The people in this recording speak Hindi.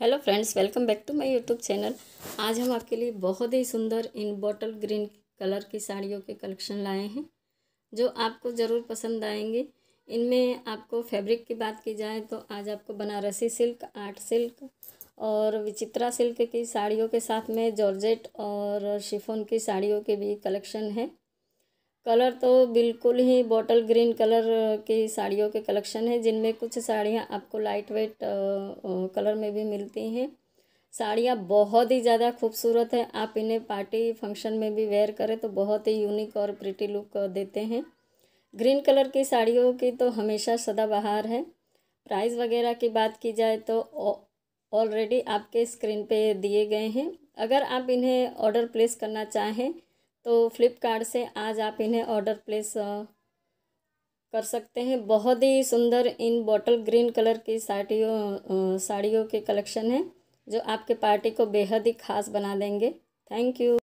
hello friends welcome back to my YouTube channel आज हम आपके लिए बहुत ही सुंदर इन बॉटल ग्रीन कलर की साड़ियों के कलेक्शन लाए हैं जो आपको ज़रूर पसंद आएंगे इनमें आपको फैब्रिक की बात की जाए तो आज आपको बनारसी सिल्क आर्ट सिल्क और विचित्रा सिल्क की साड़ियों के साथ में जॉर्जेट और शिफोन की साड़ियों के भी कलेक्शन है कलर तो बिल्कुल ही बॉटल ग्रीन कलर की साड़ियों के कलेक्शन है जिनमें कुछ साड़ियाँ आपको लाइट वेट कलर में भी मिलती हैं साड़ियाँ बहुत ही ज़्यादा खूबसूरत है आप इन्हें पार्टी फंक्शन में भी वेयर करें तो बहुत ही यूनिक और प्रिटी लुक देते हैं ग्रीन कलर की साड़ियों की तो हमेशा सदाबहार है प्राइस वगैरह की बात की जाए तो ऑलरेडी आपके स्क्रीन पे दिए गए हैं अगर आप इन्हें ऑर्डर प्लेस करना चाहें तो फ्लिपकार्ट से आज आप इन्हें ऑर्डर प्लेस कर सकते हैं बहुत ही सुंदर इन बॉटल ग्रीन कलर की साड़ियों साड़ियों के कलेक्शन है जो आपके पार्टी को बेहद ही खास बना देंगे थैंक यू